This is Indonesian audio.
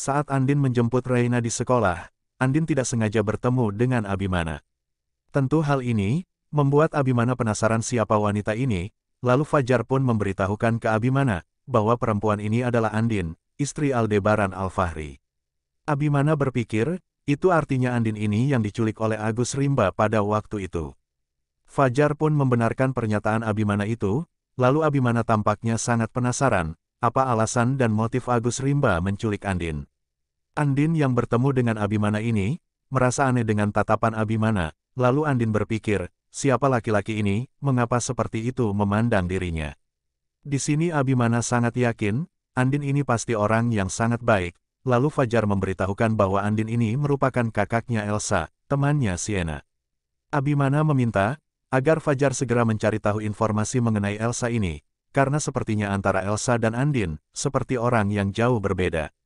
Saat Andin menjemput Reina di sekolah, Andin tidak sengaja bertemu dengan Abimana. Tentu hal ini, membuat Abimana penasaran siapa wanita ini, lalu Fajar pun memberitahukan ke Abimana, bahwa perempuan ini adalah Andin, istri Aldebaran Al-Fahri. Abimana berpikir, itu artinya Andin ini yang diculik oleh Agus Rimba pada waktu itu. Fajar pun membenarkan pernyataan Abimana itu, lalu Abimana tampaknya sangat penasaran, apa alasan dan motif Agus Rimba menculik Andin. Andin yang bertemu dengan Abimana ini, merasa aneh dengan tatapan Abimana, lalu Andin berpikir, siapa laki-laki ini, mengapa seperti itu memandang dirinya. Di sini Abimana sangat yakin, Andin ini pasti orang yang sangat baik, lalu Fajar memberitahukan bahwa Andin ini merupakan kakaknya Elsa, temannya Sienna. Abimana meminta, agar Fajar segera mencari tahu informasi mengenai Elsa ini, karena sepertinya antara Elsa dan Andin, seperti orang yang jauh berbeda.